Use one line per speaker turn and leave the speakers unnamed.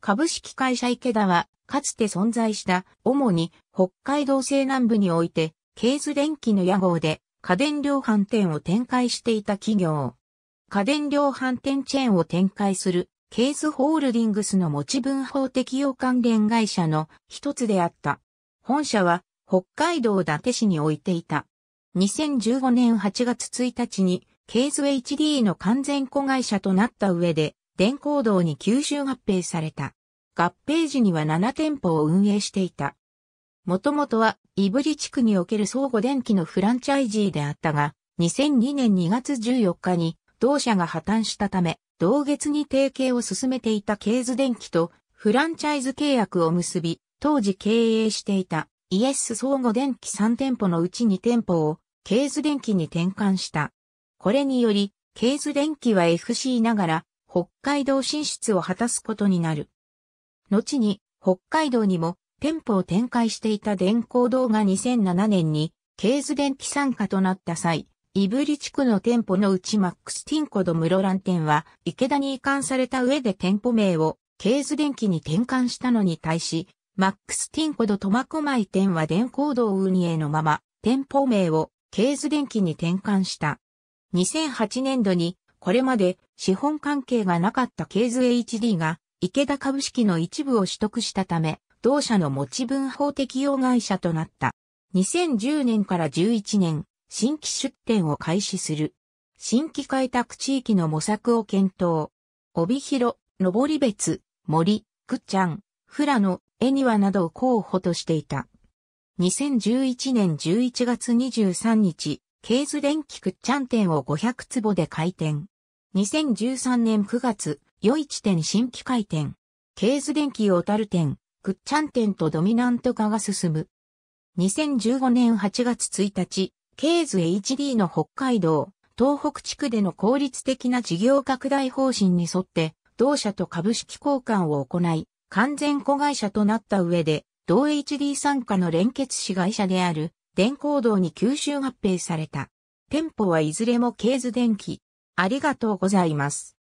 株式会社池田は、かつて存在した、主に北海道西南部において、ケズ電機の屋号で家電量販店を展開していた企業。家電量販店チェーンを展開する、ケズホールディングスの持ち分法適用関連会社の一つであった。本社は、北海道伊達市に置いていた。2015年8月1日に、ケズ HD の完全子会社となった上で、電光堂に吸収合併された。合併時には7店舗を運営していた。もともとは、いぶり地区における相互電気のフランチャイジーであったが、2002年2月14日に、同社が破綻したため、同月に提携を進めていたケーズ電機とフランチャイズ契約を結び、当時経営していたイエス相互電機3店舗のうち2店舗をケーズ電機に転換した。これにより、ケーズ電機は FC ながら北海道進出を果たすことになる。後に北海道にも店舗を展開していた電工堂が2007年に、ケーズ電機参加となった際、イブリ地区の店舗のうちマックスティンコド室蘭店は、池田に移管された上で店舗名を、ケーズ電機に転換したのに対し、マックスティンコド苫小牧店は電工堂運営のまま、店舗名を、ケーズ電機に転換した。2008年度に、これまで資本関係がなかったケイズ HD が池田株式の一部を取得したため、同社の持ち分法適用会社となった。2010年から11年、新規出店を開始する。新規開拓地域の模索を検討。帯広、登別、森、くっちゃん、富良野、恵庭などを候補としていた。2011年11月23日、ケーズ電気クッチャン店を500坪で開店。2013年9月、余市店新規開店。ケーズ電気た樽店、クッチャン店とドミナント化が進む。2015年8月1日、ケーズ HD の北海道、東北地区での効率的な事業拡大方針に沿って、同社と株式交換を行い、完全子会社となった上で、同 HD 参加の連結子会社である電光堂に吸収合併された。店舗はいずれも経図電機。ありがとうございます。